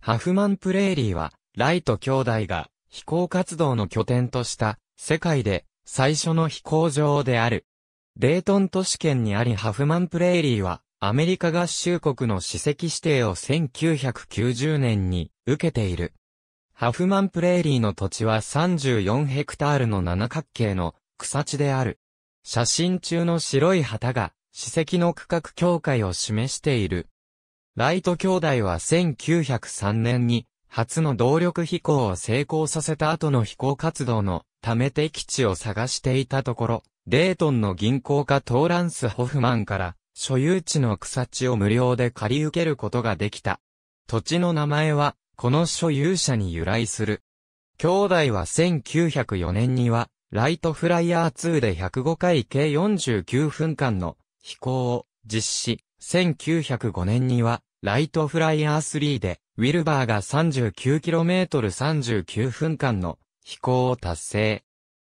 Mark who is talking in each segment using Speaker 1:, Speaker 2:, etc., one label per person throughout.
Speaker 1: ハフマンプレーリーは、ライト兄弟が飛行活動の拠点とした世界で最初の飛行場である。レートン都市圏にありハフマンプレーリーはアメリカ合衆国の史跡指定を1990年に受けている。ハフマンプレーリーの土地は34ヘクタールの七角形の草地である。写真中の白い旗が史跡の区画境界を示している。ライト兄弟は1903年に、初の動力飛行を成功させた後の飛行活動のため敵地を探していたところ、レートンの銀行家トーランス・ホフマンから、所有地の草地を無料で借り受けることができた。土地の名前は、この所有者に由来する。兄弟は1904年には、ライトフライヤー2で105回計49分間の飛行を実施、1905年にはライトフライヤー3で、ウィルバーが 39km39 分間の飛行を達成。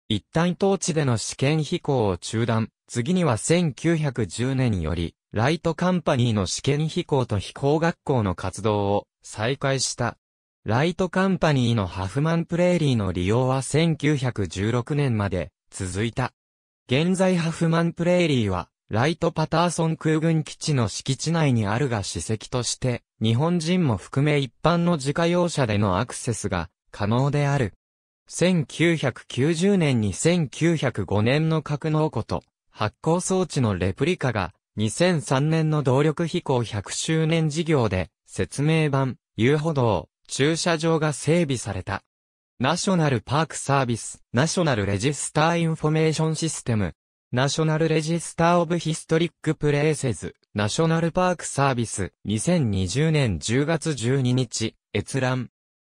Speaker 1: 一旦当地での試験飛行を中断、次には1910年より、ライトカンパニーの試験飛行と飛行学校の活動を再開した。ライトカンパニーのハフマンプレーリーの利用は1916年まで続いた。現在ハフマンプレーリーはライト・パターソン空軍基地の敷地内にあるが史跡として、日本人も含め一般の自家用車でのアクセスが可能である。1990年に1905年の格納庫と発光装置のレプリカが2003年の動力飛行100周年事業で説明版、遊歩道、駐車場が整備された。ナショナルパークサービス、ナショナルレジスターインフォメーションシステム、ナショナルレジスターオブヒストリックプレイセズ、ナショナルパークサービス、2020年10月12日、閲覧。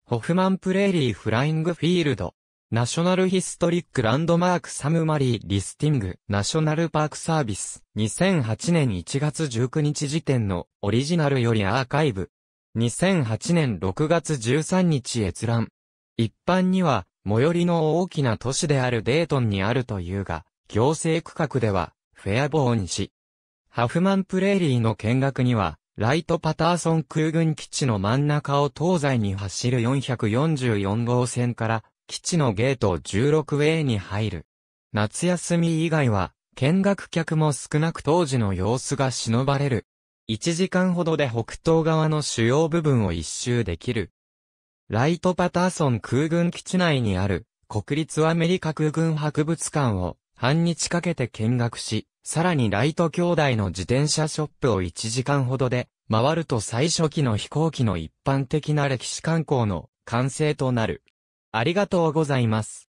Speaker 1: ホフマンプレーリーフライングフィールド。ナショナルヒストリックランドマークサムマリーリスティングナショナルパークサービス2008年1月19日時点のオリジナルよりアーカイブ2008年6月13日閲覧一般には最寄りの大きな都市であるデートンにあるというが行政区画では、フェアボーン市。ハフマンプレーリーの見学には、ライトパターソン空軍基地の真ん中を東西に走る444号線から、基地のゲート 16A に入る。夏休み以外は、見学客も少なく当時の様子が忍ばれる。1時間ほどで北東側の主要部分を一周できる。ライトパターソン空軍基地内にある国立アメリカ空軍博物館を半日かけて見学し、さらにライト兄弟の自転車ショップを1時間ほどで、回ると最初期の飛行機の一般的な歴史観光の完成となる。ありがとうございます。